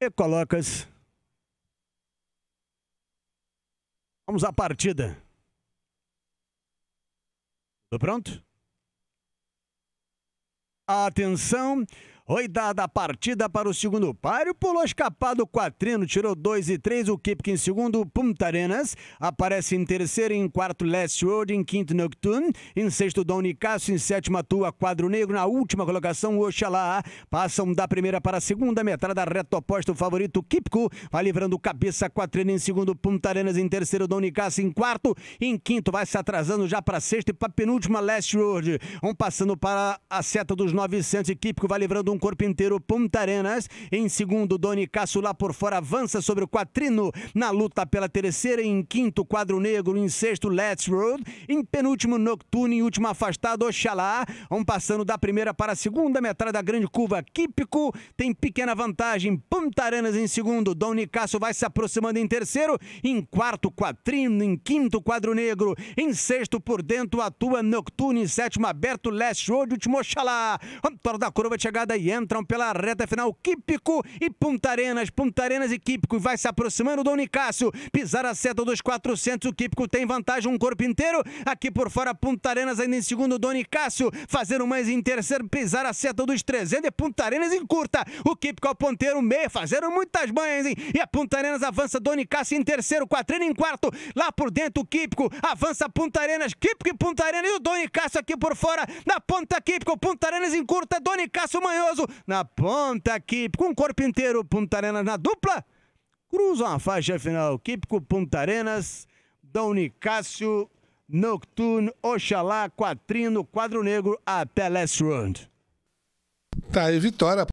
E colocas. Vamos à partida. Tudo pronto? Atenção, a partida para o segundo páreo, pulou escapado quatrino, tirou 2 e 3, o Kipkin em segundo, Punta Arenas, aparece em terceiro, em quarto Last Road, em quinto Nocturne, em sexto Dom Nicasso, em sétima Atua Quadro Negro, na última colocação Oxalá, passam da primeira para a segunda metade da reta oposta, o favorito Kipco, vai livrando cabeça quatrino em segundo, Punta Arenas em terceiro, Dom Nicasso em quarto, em quinto vai se atrasando já para sexta e para penúltima Last Road, vão passando para a seta dos 900 e vai livrando um Corpo inteiro Punta Arenas. Em segundo, Doni Cássio lá por fora avança sobre o Quatrino na luta pela terceira. Em quinto, Quadro Negro. Em sexto, Let's Road. Em penúltimo, Nocturne. Em último, Afastado, Oxalá. Vão passando da primeira para a segunda metade da grande curva. Quípico tem pequena vantagem. Punta Arenas em segundo. Doni Cássio vai se aproximando em terceiro. Em quarto, Quatrino. Em quinto, Quadro Negro. Em sexto, por dentro, atua Nocturne. Em sétimo, aberto, Let's Road. Último, Oxalá. Toro da curva, chegada aí entram pela reta final Quípico e Punta Arenas, Punta Arenas e Quípico e vai se aproximando do Unicácio, pisar a seta dos 400, o Quípico tem vantagem um corpo inteiro, aqui por fora Punta Arenas ainda em segundo, Doni Cássio fazendo mais em terceiro, pisar a seta dos 300 e Punta Arenas em curta. o Quípico ao ponteiro meio, fazendo muitas banhas, hein? e a Punta Arenas avança, Doni Cássio em terceiro, Quatrino em quarto, lá por dentro o Quípico, avança Punta Arenas, Quípico e Punta Arenas e o Doni Cássio aqui por fora, na ponta Quípico, Punta Arenas em curta. Doni Cássio manhoso, Cardoso na ponta, Kipco, o corpo inteiro, Punta Arenas na dupla. Cruzam a faixa final, Kipco, Punta Arenas, Dom Nicásio, Nocturne, Oxalá, Quatrino, Quadro Negro, até Last Round. Tá aí, vitória.